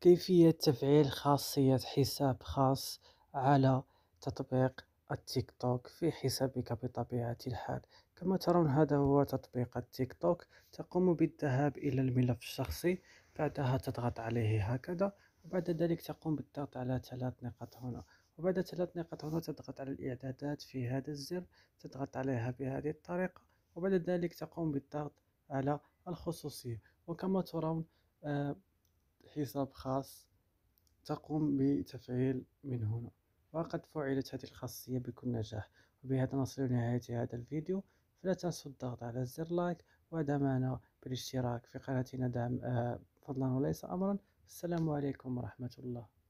كيفية تفعيل خاصية حساب خاص على تطبيق التيك توك في حسابك بطبيعة الحال كما ترون هذا هو تطبيق التيك توك تقوم بالذهاب إلى الملف الشخصي بعدها تضغط عليه هكذا وبعد ذلك تقوم بالضغط على ثلاث نقاط هنا وبعد ثلاث نقاط هنا تضغط على الإعدادات في هذا الزر تضغط عليها بهذه الطريقة وبعد ذلك تقوم بالضغط على الخصوصية وكما ترون آه حساب خاص تقوم بتفعيل من هنا وقد فعلت هذه الخاصية بكل نجاح وبهذا نصل لنهاية هذا الفيديو فلا تنسوا الضغط على زر لايك ودعمنا بالاشتراك في قناتنا دعم آه، فضلا وليس أمرا السلام عليكم ورحمة الله